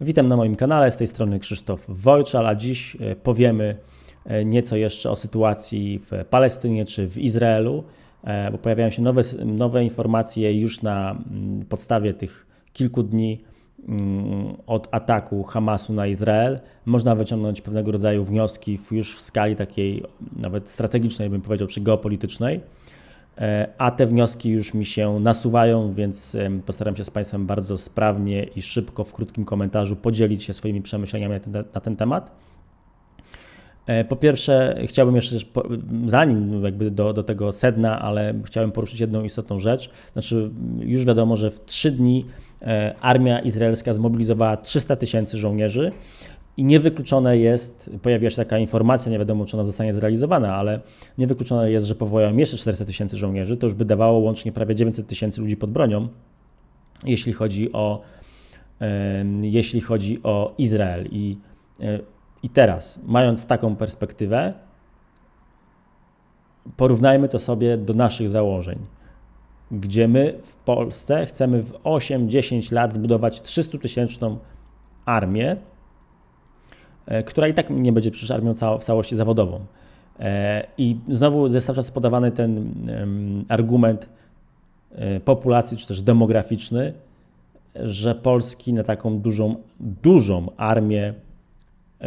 Witam na moim kanale, z tej strony Krzysztof Wojczal, a dziś e, powiemy e, nieco jeszcze o sytuacji w Palestynie czy w Izraelu, e, bo pojawiają się nowe, nowe informacje już na mm, podstawie tych kilku dni mm, od ataku Hamasu na Izrael. Można wyciągnąć pewnego rodzaju wnioski już w skali takiej nawet strategicznej, bym powiedział, czy geopolitycznej. E, a te wnioski już mi się nasuwają, więc postaram się z Państwem bardzo sprawnie i szybko w krótkim komentarzu podzielić się swoimi przemyśleniami na ten, na ten temat. E, po pierwsze, chciałbym jeszcze, zanim jakby do, do tego sedna, ale chciałbym poruszyć jedną istotną rzecz. Znaczy, już wiadomo, że w trzy dni e, armia izraelska zmobilizowała 300 tysięcy żołnierzy i niewykluczone jest, pojawiła się taka informacja, nie wiadomo czy ona zostanie zrealizowana, ale niewykluczone jest, że powołają jeszcze 400 tysięcy żołnierzy. To już by dawało łącznie prawie 900 tysięcy ludzi pod bronią, jeśli chodzi o, jeśli chodzi o Izrael. I, e, I teraz, mając taką perspektywę, porównajmy to sobie do naszych założeń, gdzie my w Polsce chcemy w 8-10 lat zbudować 300-tysięczną armię E, która i tak nie będzie przecież armią w całości zawodową. E, I znowu jest podawany ten argument e, populacji, czy też demograficzny, że Polski na taką dużą, dużą armię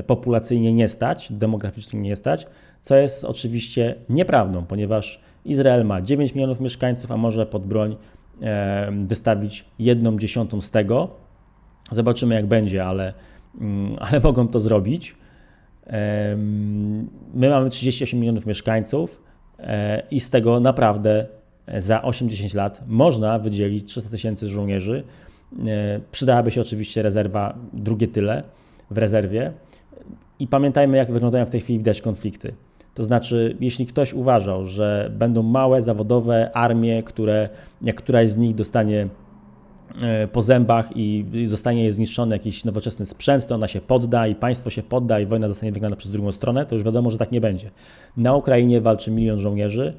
populacyjnie nie stać, demograficznie nie stać, co jest oczywiście nieprawdą, ponieważ Izrael ma 9 milionów mieszkańców, a może pod broń wystawić jedną dziesiątą z tego. Zobaczymy jak będzie, ale Mm, ale mogą to zrobić. My mamy 38 milionów mieszkańców e, i z tego naprawdę e, za 80 lat można wydzielić 300 tysięcy żołnierzy. E, przydałaby się oczywiście rezerwa, drugie tyle w rezerwie. I pamiętajmy, jak wyglądają w tej chwili widać konflikty. To znaczy, jeśli ktoś uważał, że będą małe, zawodowe armie, które, jak któraś z nich dostanie E, po zębach i zostanie zniszczony jakiś nowoczesny sprzęt, to ona się podda i państwo się podda i wojna zostanie wygrana przez drugą stronę, to już wiadomo, że tak nie będzie. Na Ukrainie walczy milion żołnierzy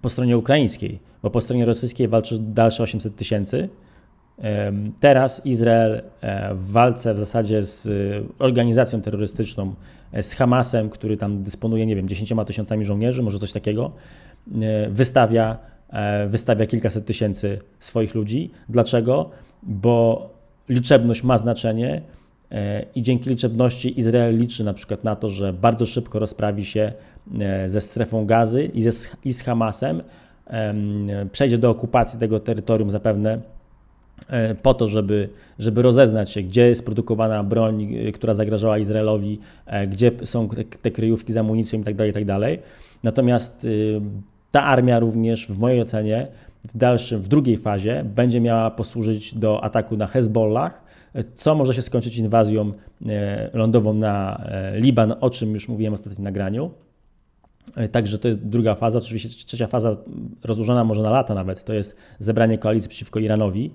po stronie ukraińskiej, bo po stronie rosyjskiej walczy dalsze 800 tysięcy. Teraz Izrael e, w walce w zasadzie z e, organizacją terrorystyczną, z Hamasem, który tam dysponuje, nie wiem, 10 tysiącami żołnierzy, może coś takiego, wystawia E, wystawia kilkaset tysięcy swoich ludzi. Dlaczego? Bo liczebność ma znaczenie e, i dzięki liczebności Izrael liczy na przykład na to, że bardzo szybko rozprawi się e, ze strefą gazy i, ze, i z Hamasem, przejdzie do okupacji tego terytorium zapewne po to, żeby, żeby rozeznać się, gdzie jest produkowana broń, która zagrażała Izraelowi, gdzie są te kryjówki z amunicją itd. Tak itd. Tak Natomiast y, ta armia również, w mojej ocenie, w dalszym, w drugiej fazie będzie miała posłużyć do ataku na Hezbollah, co może się skończyć inwazją e, lądową na e, Liban, o czym już mówiłem w ostatnim nagraniu. E, także to jest druga faza. Oczywiście trzecia faza rozłożona może na lata nawet, to jest zebranie koalicji przeciwko Iranowi.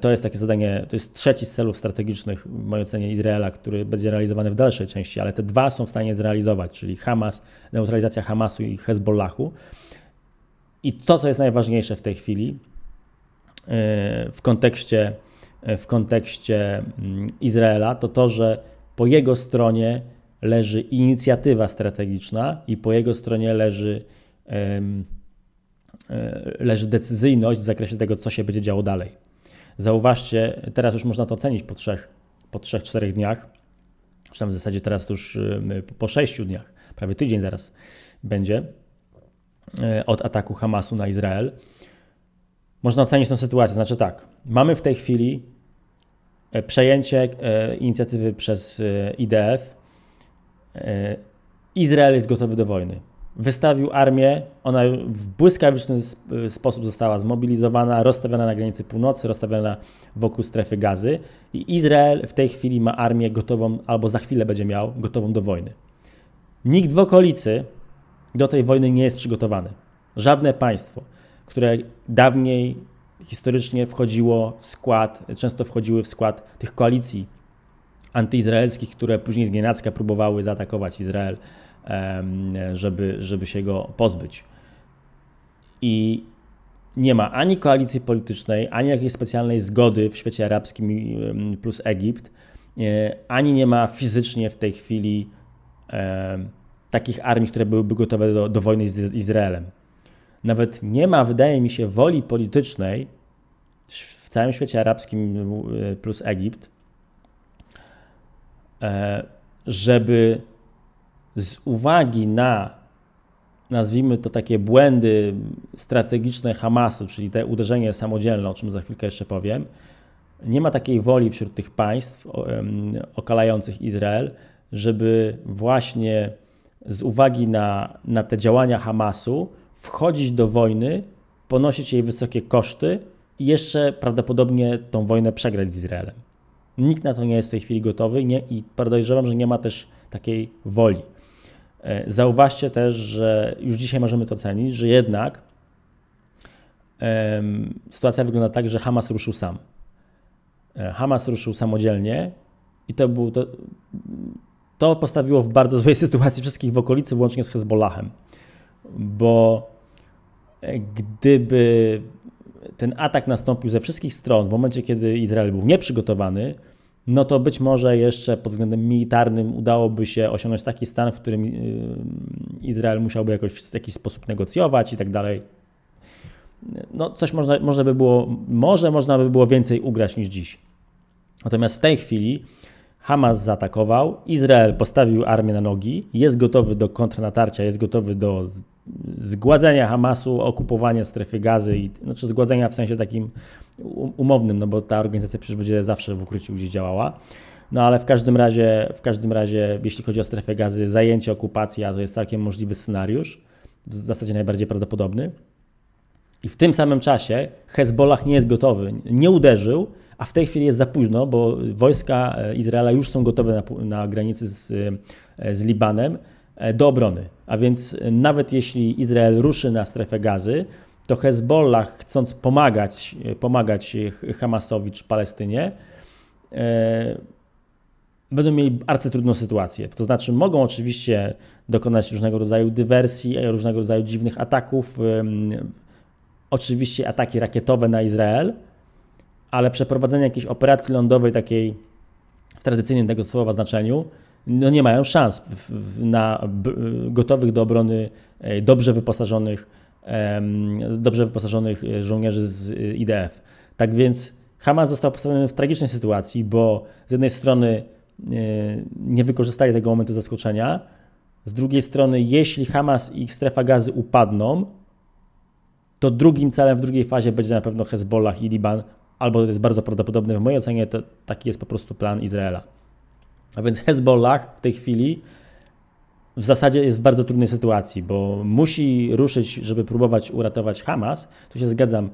To jest takie zadanie, to jest trzeci z celów strategicznych, w mojej ocenie, Izraela, który będzie realizowany w dalszej części, ale te dwa są w stanie zrealizować, czyli Hamas, neutralizacja Hamasu i Hezbollahu. I to, co jest najważniejsze w tej chwili e, w kontekście, e, w kontekście mm, Izraela, to to, że po jego stronie leży inicjatywa strategiczna i po jego stronie leży, e, leży decyzyjność w zakresie tego, co się będzie działo dalej. Zauważcie, teraz już można to ocenić po trzech, po trzech, czterech dniach, czy tam w zasadzie teraz już po sześciu dniach, prawie tydzień zaraz będzie E, od ataku Hamasu na Izrael. Można ocenić tę sytuację. Znaczy tak, mamy w tej chwili e, przejęcie e, inicjatywy przez IDF. Izrael jest gotowy do wojny. Wystawił armię, ona w błyskawiczny sposób została zmobilizowana, rozstawiona na granicy północy, rozstawiona wokół strefy gazy i Izrael w tej chwili ma armię gotową, albo za chwilę będzie miał, gotową do wojny. Nikt w okolicy do tej wojny nie jest przygotowany. Żadne państwo, które dawniej historycznie wchodziło w skład, często wchodziły w skład tych koalicji antyizraelskich, które później z Gienacka próbowały zaatakować Izrael, żeby, żeby się go pozbyć. I nie ma ani koalicji politycznej, ani jakiejś specjalnej zgody w świecie arabskim plus Egipt, e, ani nie ma fizycznie w tej chwili takich armii, które byłyby gotowe do, do wojny z Izraelem. Nawet nie ma, wydaje mi się, woli politycznej w całym świecie arabskim e, plus Egipt, e, żeby z uwagi na nazwijmy to takie błędy strategiczne Hamasu, czyli te uderzenie samodzielne, o czym za chwilkę jeszcze powiem, nie ma takiej woli wśród tych państw okalających Izrael, żeby właśnie z uwagi na, na te działania Hamasu wchodzić do wojny, ponosić jej wysokie koszty i jeszcze prawdopodobnie tą wojnę przegrać z Izraelem. Nikt na to nie jest w tej chwili gotowy nie, i podejrzewam, że nie ma też takiej woli. E, zauważcie też, że już dzisiaj możemy to ocenić, że jednak um, sytuacja wygląda tak, że Hamas ruszył sam. E, Hamas ruszył samodzielnie i to był to, to postawiło w bardzo złej sytuacji wszystkich w okolicy, włącznie z Hezbollahem. Bo e, gdyby ten atak nastąpił ze wszystkich stron w momencie, kiedy Izrael był nieprzygotowany, no to być może jeszcze pod względem militarnym udałoby się osiągnąć taki stan, w którym y, Izrael musiałby jakoś w jakiś sposób negocjować i tak dalej. No coś można, można by było, może można by było więcej ugrać niż dziś. Natomiast w tej chwili Hamas zaatakował, Izrael postawił armię na nogi, jest gotowy do kontrnatarcia, jest gotowy do zgładzenia Hamasu, okupowania strefy gazy, i, znaczy zgładzenia w sensie takim um-, umownym, no bo ta organizacja przecież będzie zawsze w ukryciu gdzieś działała. No ale w każdym razie, w każdym razie, jeśli chodzi o strefę gazy, zajęcie, okupacja to jest całkiem możliwy scenariusz, w zasadzie najbardziej prawdopodobny. I w tym samym czasie Hezbollah nie jest gotowy, nie uderzył, a w tej chwili jest za późno, bo wojska e, Izraela już są gotowe na, na granicy z, e, z Libanem e, do obrony. A więc nawet jeśli Izrael ruszy na strefę gazy, to Hezbollah, chcąc pomagać, pomagać Hamasowi czy Palestynie, e, będą mieli arcytrudną sytuację. To znaczy, mogą oczywiście dokonać różnego rodzaju dywersji, różnego rodzaju dziwnych ataków, oczywiście ataki rakietowe na Izrael, ale przeprowadzenie jakiejś operacji lądowej takiej w tradycyjnym tego słowa znaczeniu, no nie mają szans na gotowych do obrony, e, dobrze wyposażonych, dobrze wyposażonych e, żołnierzy z e, IDF. Tak więc Hamas został postawiony w tragicznej sytuacji, bo z jednej strony nie wykorzystali tego momentu zaskoczenia, z drugiej strony, jeśli Hamas i ich strefa gazy upadną, to drugim celem w drugiej fazie będzie na pewno Hezbollah i Liban, albo to jest bardzo prawdopodobne w mojej ocenie, to taki jest po prostu plan Izraela. A więc Hezbollah w tej chwili w zasadzie jest w bardzo trudnej sytuacji, bo musi ruszyć, żeby próbować uratować Hamas. Tu się zgadzam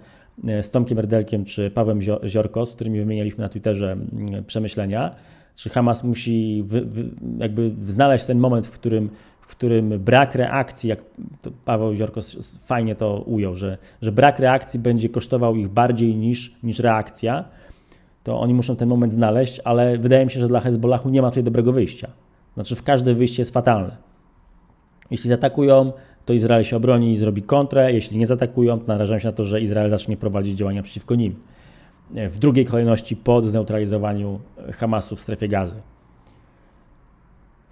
e, z Tomkiem Erdelkiem czy Pawłem Ziorko, z którymi wymienialiśmy na Twitterze mm, przemyślenia. Czy Hamas musi wy, wy, jakby znaleźć ten moment, w którym w którym brak reakcji, jak Paweł Ziorko fajnie to ujął, że, że brak reakcji będzie kosztował ich bardziej niż, niż reakcja, to oni muszą ten moment znaleźć, ale wydaje mi się, że dla Hezbollahu nie ma tutaj dobrego wyjścia. Znaczy, w każde wyjście jest fatalne. Jeśli zaatakują, to Izrael się obroni i zrobi kontrę. Jeśli nie zaatakują, to narażają się na to, że Izrael zacznie prowadzić działania przeciwko nim. W drugiej kolejności po zneutralizowaniu Hamasu w strefie gazy.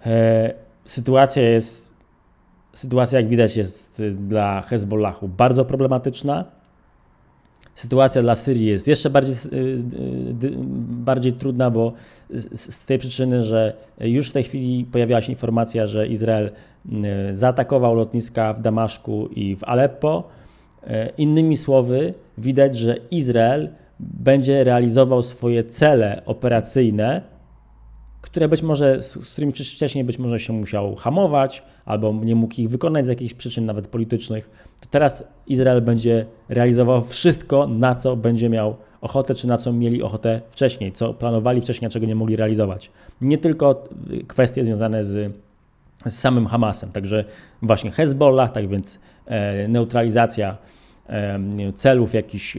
E, sytuacja jest, sytuacja jak widać jest dla Hezbollahu bardzo problematyczna. Sytuacja dla Syrii jest jeszcze bardziej, y, y, y, bardziej trudna, bo z tej przyczyny, że już w tej chwili pojawiła się informacja, że Izrael zaatakował lotniska w Damaszku i w Aleppo. Innymi słowy, widać, że Izrael będzie realizował swoje cele operacyjne, które być może, z którymi wcześniej być może się musiał hamować, albo nie mógł ich wykonać z jakichś przyczyn, nawet politycznych, to teraz Izrael będzie realizował wszystko, na co będzie miał ochotę, czy na co mieli ochotę wcześniej, co planowali wcześniej, a czego nie mogli realizować. Nie tylko y, kwestie związane z, z samym Hamasem, także właśnie Hezbollah, tak więc e, neutralizacja celów jakichś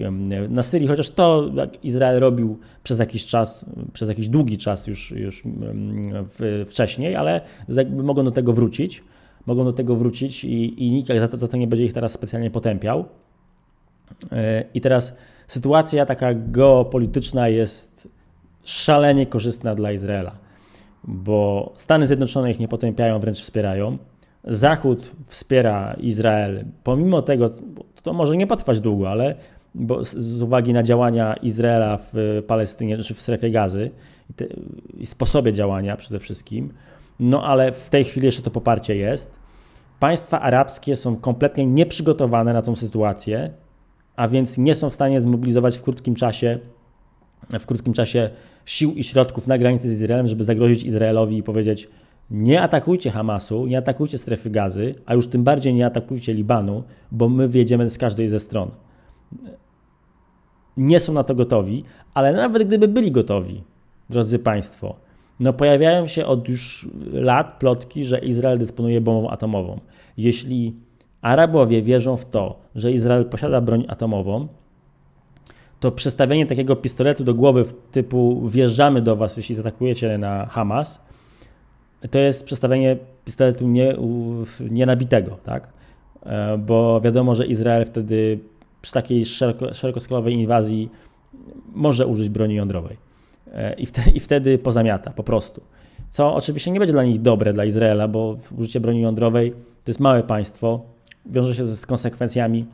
na Syrii, chociaż to Izrael robił przez jakiś czas, przez jakiś długi czas już, już wcześniej, ale jakby mogą do tego wrócić. Mogą do tego wrócić i, i nikt za to, za to nie będzie ich teraz specjalnie potępiał. E, I teraz sytuacja taka geopolityczna jest szalenie korzystna dla Izraela, bo Stany Zjednoczone ich nie potępiają, wręcz wspierają. Zachód wspiera Izrael, pomimo tego, to może nie potrwać długo, ale bo z uwagi na działania Izraela w Palestynie, czy w strefie gazy i, te, i sposobie działania przede wszystkim, no ale w tej chwili jeszcze to poparcie jest. Państwa arabskie są kompletnie nieprzygotowane na tą sytuację, a więc nie są w stanie zmobilizować w krótkim czasie w krótkim czasie sił i środków na granicy z Izraelem, żeby zagrozić Izraelowi i powiedzieć, nie atakujcie Hamasu, nie atakujcie strefy gazy, a już tym bardziej nie atakujcie Libanu, bo my wjedziemy z każdej ze stron. Nie są na to gotowi, ale nawet gdyby byli gotowi, drodzy Państwo, no pojawiają się od już lat plotki, że Izrael dysponuje bombą atomową. Jeśli Arabowie wierzą w to, że Izrael posiada broń atomową, to przestawienie takiego pistoletu do głowy typu wjeżdżamy do was, jeśli zaatakujecie na Hamas – to jest przestawienie pistoletu nie, nienabitego, tak? E, bo wiadomo, że Izrael wtedy przy takiej szeroko, szerokoskalowej inwazji może użyć broni jądrowej. E, I wtedy, I wtedy pozamiata po prostu. Co oczywiście nie będzie dla nich dobre, dla Izraela, bo użycie broni jądrowej to jest małe państwo, wiąże się z konsekwencjami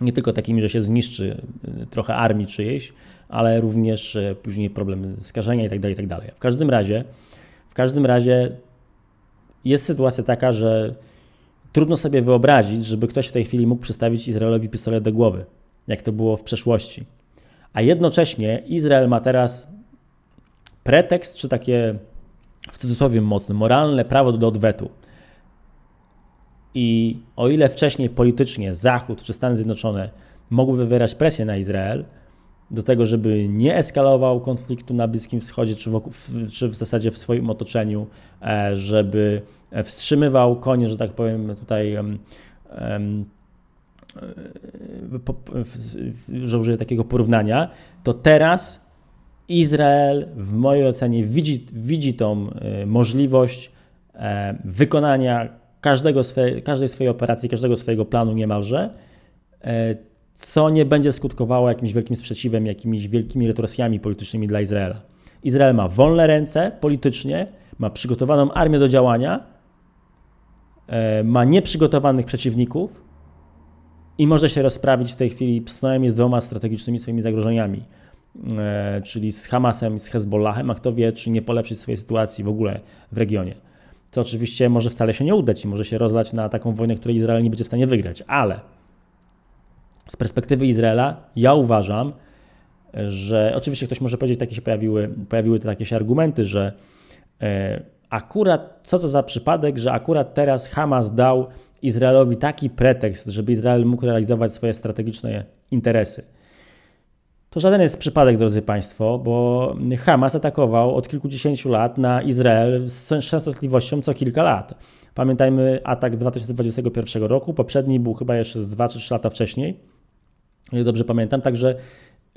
nie tylko takimi, że się zniszczy e, trochę armii czyjejś, ale również później problem skażenia itd. Tak itd. Tak w każdym razie w każdym razie jest sytuacja taka, że trudno sobie wyobrazić, żeby ktoś w tej chwili mógł przystawić Izraelowi pistolet do głowy, jak to było w przeszłości. A jednocześnie Izrael ma teraz pretekst, czy takie w cudzysłowie mocne, moralne prawo do odwetu. I o ile wcześniej politycznie Zachód czy Stany Zjednoczone mogły wywierać presję na Izrael, do tego, żeby nie eskalował konfliktu na Bliskim Wschodzie, czy, czy w zasadzie w swoim otoczeniu, e, żeby wstrzymywał konie, że tak powiem, tutaj e, że użyję takiego porównania, to teraz Izrael w mojej ocenie widzi, widzi tą e, możliwość wykonania każdego swe, każdej swojej operacji, każdego swojego planu niemalże co nie będzie skutkowało jakimś wielkim sprzeciwem, jakimiś wielkimi retorsjami politycznymi dla Izraela. Izrael ma wolne ręce politycznie, ma przygotowaną armię do działania, e, ma nieprzygotowanych przeciwników i może się rozprawić w tej chwili co najmniej z dwoma strategicznymi swoimi zagrożeniami, e, czyli z Hamasem i z Hezbollahem, a kto wie, czy nie polepszyć swojej sytuacji w ogóle w regionie. Co oczywiście może wcale się nie udać i może się rozlać na taką wojnę, której Izrael nie będzie w stanie wygrać, ale z perspektywy Izraela ja uważam, że oczywiście ktoś może powiedzieć, takie się pojawiły, pojawiły te takie się argumenty, że e, akurat, co to za przypadek, że akurat teraz Hamas dał Izraelowi taki pretekst, żeby Izrael mógł realizować swoje strategiczne interesy. To żaden jest przypadek, drodzy Państwo, bo Hamas atakował od kilkudziesięciu lat na Izrael z częstotliwością co kilka lat. Pamiętajmy atak 2021 roku, poprzedni był chyba jeszcze z 2 3 lata wcześniej dobrze pamiętam. Także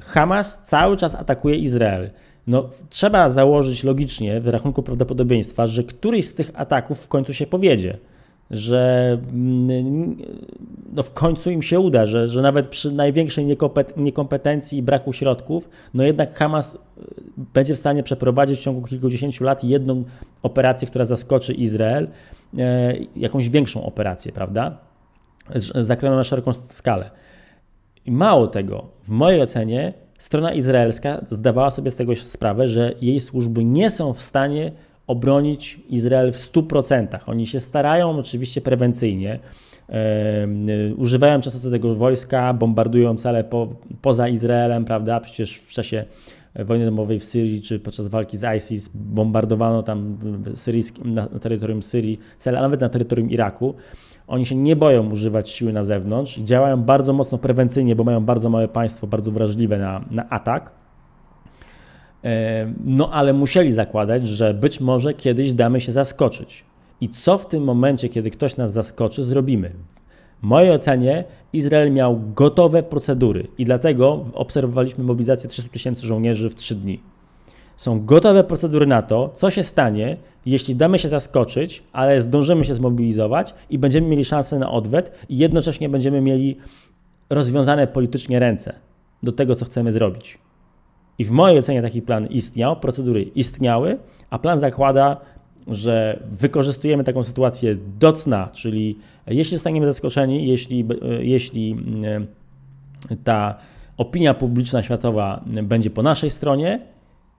Hamas cały czas atakuje Izrael. No, trzeba założyć logicznie w rachunku prawdopodobieństwa, że któryś z tych ataków w końcu się powiedzie że mm, no w końcu im się uda, że, że nawet przy największej niekompetencji i braku środków, no jednak Hamas y, będzie w stanie przeprowadzić w ciągu kilkudziesięciu lat jedną operację, która zaskoczy Izrael, y, jakąś większą operację, prawda? Zakrojoną na szeroką skalę. I mało tego, w mojej ocenie strona izraelska zdawała sobie z tego sprawę, że jej służby nie są w stanie obronić Izrael w 100%. Oni się starają oczywiście prewencyjnie, Yy, używają często do tego wojska, bombardują cele po, poza Izraelem, prawda? Przecież w czasie wojny domowej w Syrii czy podczas walki z ISIS bombardowano tam syryjski, na, na terytorium Syrii cele, a nawet na terytorium Iraku. Oni się nie boją używać siły na zewnątrz, działają bardzo mocno prewencyjnie, bo mają bardzo małe państwo, bardzo wrażliwe na, na atak. E, no ale musieli zakładać, że być może kiedyś damy się zaskoczyć. I co w tym momencie, kiedy ktoś nas zaskoczy, zrobimy? W mojej ocenie Izrael miał gotowe procedury i dlatego obserwowaliśmy mobilizację 300 tysięcy żołnierzy w 3 dni. Są gotowe procedury na to, co się stanie, jeśli damy się zaskoczyć, ale zdążymy się zmobilizować i będziemy mieli szansę na odwet i jednocześnie będziemy mieli rozwiązane politycznie ręce do tego, co chcemy zrobić. I w mojej ocenie taki plan istniał, procedury istniały, a plan zakłada, że wykorzystujemy taką sytuację do cna, czyli jeśli zostaniemy zaskoczeni, jeśli, e, jeśli e, ta opinia publiczna światowa będzie po naszej stronie,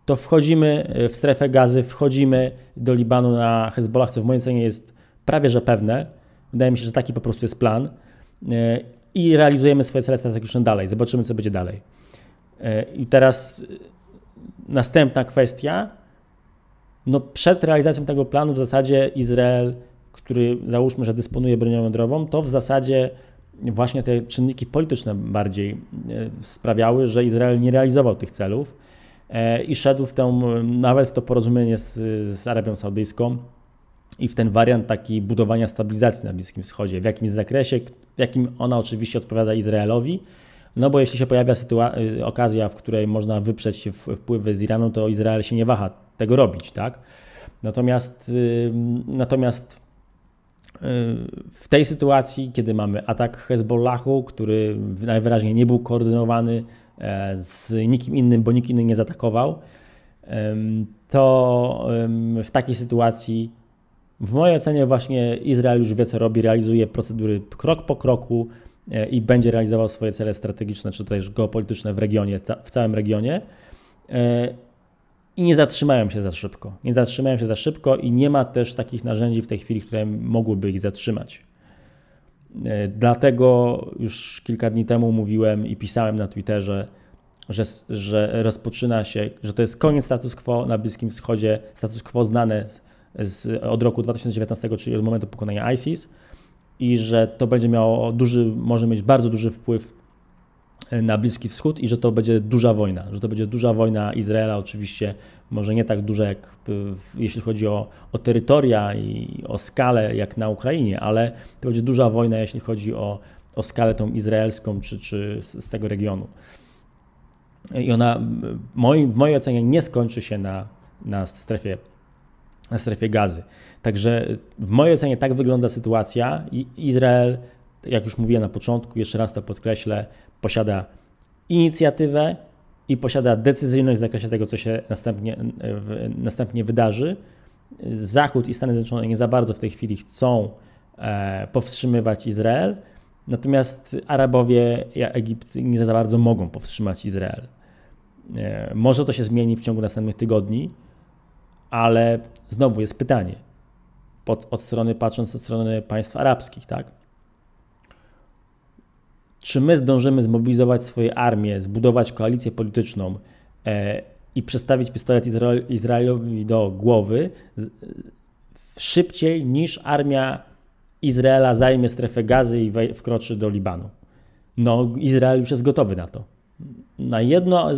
to wchodzimy e, w strefę gazy, wchodzimy do Libanu na Hezbollah, co w mojej ocenie jest prawie że pewne. Wydaje mi się, że taki po prostu jest plan e, i realizujemy swoje cele strategiczne dalej. Zobaczymy, co będzie dalej. E, I teraz następna kwestia. No przed realizacją tego planu w zasadzie Izrael, który załóżmy, że dysponuje bronią jądrową, to w zasadzie właśnie te czynniki polityczne bardziej sprawiały, że Izrael nie realizował tych celów E, i szedł w tę, nawet w to porozumienie z, z Arabią Saudyjską i w ten wariant taki budowania stabilizacji na Bliskim Wschodzie, w jakimś zakresie, w jakim ona oczywiście odpowiada Izraelowi, no bo jeśli się pojawia sytua- y, okazja, w której można wyprzeć się wpływy z Iranu, to Izrael się nie waha tego robić, tak? Natomiast, yy, natomiast yy, w tej sytuacji, kiedy mamy atak Hezbollahu, który najwyraźniej nie był koordynowany E, z nikim innym, bo nikt inny nie zaatakował, to w takiej sytuacji, w mojej ocenie, właśnie Izrael już wie, co robi, realizuje procedury krok po kroku e, i będzie realizował swoje cele strategiczne, czy też geopolityczne w regionie, w całym regionie. E, I nie zatrzymają się za szybko. Nie zatrzymają się za szybko i nie ma też takich narzędzi w tej chwili, które mogłyby ich zatrzymać. E, dlatego już kilka dni temu mówiłem i pisałem na Twitterze, że, że rozpoczyna się, że to jest koniec status quo na Bliskim Wschodzie, status quo znane z, z, od roku 2019, czyli od momentu pokonania ISIS i że to będzie miało duży, może mieć bardzo duży wpływ na Bliski Wschód i że to będzie duża wojna, że to będzie duża wojna Izraela, oczywiście może nie tak duża jak y, jeśli chodzi o, o terytoria i o skalę jak na Ukrainie, ale to będzie duża wojna jeśli chodzi o, o skalę tą izraelską czy, czy z, z tego regionu. I ona y, moi, w mojej ocenie nie skończy się na, na strefie na strefie gazy. Także w mojej ocenie tak wygląda sytuacja. Izrael jak już mówiłem na początku, jeszcze raz to podkreślę, posiada inicjatywę i posiada decyzyjność w zakresie tego, co się następnie, następnie wydarzy. Zachód i Stany Zjednoczone nie za bardzo w tej chwili chcą e, powstrzymywać Izrael, natomiast Arabowie i Egipt nie za bardzo mogą powstrzymać Izrael. E, może to się zmieni w ciągu następnych tygodni, ale znowu jest pytanie, od strony, patrząc od strony państw arabskich, tak? czy my zdążymy zmobilizować swoje armie, zbudować koalicję polityczną e, i przestawić pistolet Izrael, Izraelowi do głowy e, szybciej niż armia Izraela zajmie strefę gazy i wkroczy do Libanu. No, Izrael już jest gotowy na to. Na jedno,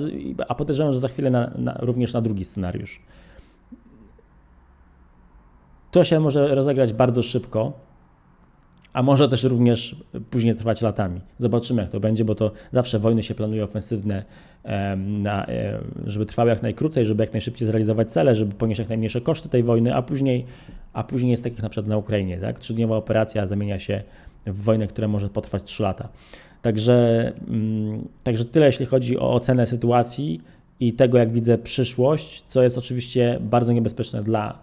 a podejrzewam, że za chwilę na, na, również na drugi scenariusz. To się może rozegrać bardzo szybko a może też również później trwać latami. Zobaczymy, jak to będzie, bo to zawsze wojny się planuje ofensywne, na, e, żeby trwały jak najkrócej, żeby jak najszybciej zrealizować cele, żeby ponieść jak najmniejsze koszty tej wojny, a później, a później jest takich na przykład na Ukrainie. Tak? Trzydniowa operacja zamienia się w wojnę, która może potrwać trzy lata. Także, mm, także tyle, jeśli chodzi o ocenę sytuacji i tego, jak widzę przyszłość, co jest oczywiście bardzo niebezpieczne dla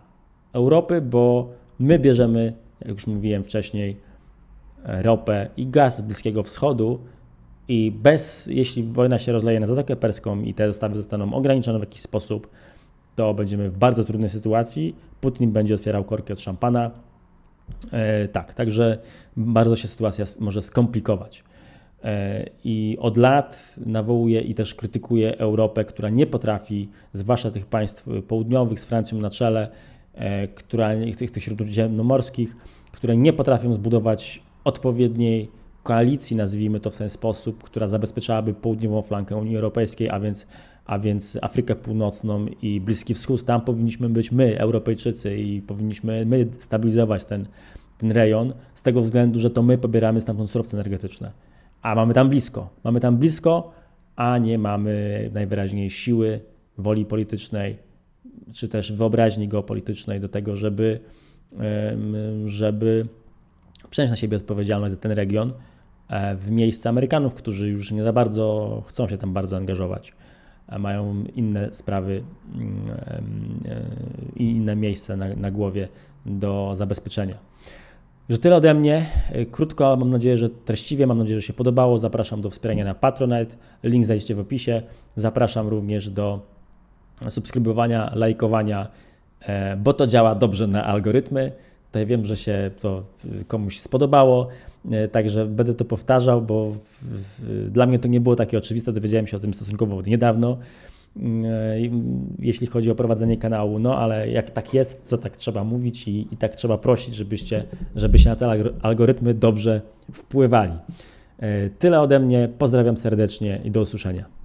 Europy, bo my bierzemy, jak już mówiłem wcześniej, ropę i gaz z Bliskiego Wschodu i bez, jeśli wojna się rozleje na Zatokę Perską i te dostawy zostaną ograniczone w jakiś sposób, to będziemy w bardzo trudnej sytuacji. Putin będzie otwierał korki od szampana. E, tak, także bardzo się sytuacja może skomplikować. E, I od lat nawołuje i też krytykuje Europę, która nie potrafi, zwłaszcza tych państw południowych z Francją na czele, e, która, tych, tych śródziemnomorskich, które nie potrafią zbudować odpowiedniej koalicji, nazwijmy to w ten sposób, która zabezpieczałaby południową flankę Unii Europejskiej, a więc, a więc Afrykę Północną i Bliski Wschód. Tam powinniśmy być my, Europejczycy, i powinniśmy my stabilizować ten, ten rejon, z tego względu, że to my pobieramy stamtąd surowce energetyczne. A mamy tam blisko. Mamy tam blisko, a nie mamy najwyraźniej siły, woli politycznej, czy też wyobraźni geopolitycznej do tego, żeby, żeby przenieść na siebie odpowiedzialność za ten region e, w miejsce Amerykanów, którzy już nie za bardzo chcą się tam bardzo angażować, mają inne sprawy mm, e, i inne miejsce na, na głowie do zabezpieczenia. Że tyle ode mnie. E, krótko, ale mam nadzieję, że treściwie. Mam nadzieję, że się podobało. Zapraszam do wspierania na Patronite. Link znajdziecie w opisie. Zapraszam również do subskrybowania, lajkowania, bo to działa dobrze na algorytmy. Tutaj wiem, że się to y, komuś spodobało, y, także będę to powtarzał, bo dla mnie to nie było takie oczywiste. Dowiedziałem się o tym stosunkowo niedawno, y, jeśli chodzi o prowadzenie kanału. No ale jak tak jest, to tak trzeba mówić i, i tak trzeba prosić, żebyście, żebyście na te algorytmy dobrze wpływali. Tyle ode mnie. Pozdrawiam serdecznie i do usłyszenia.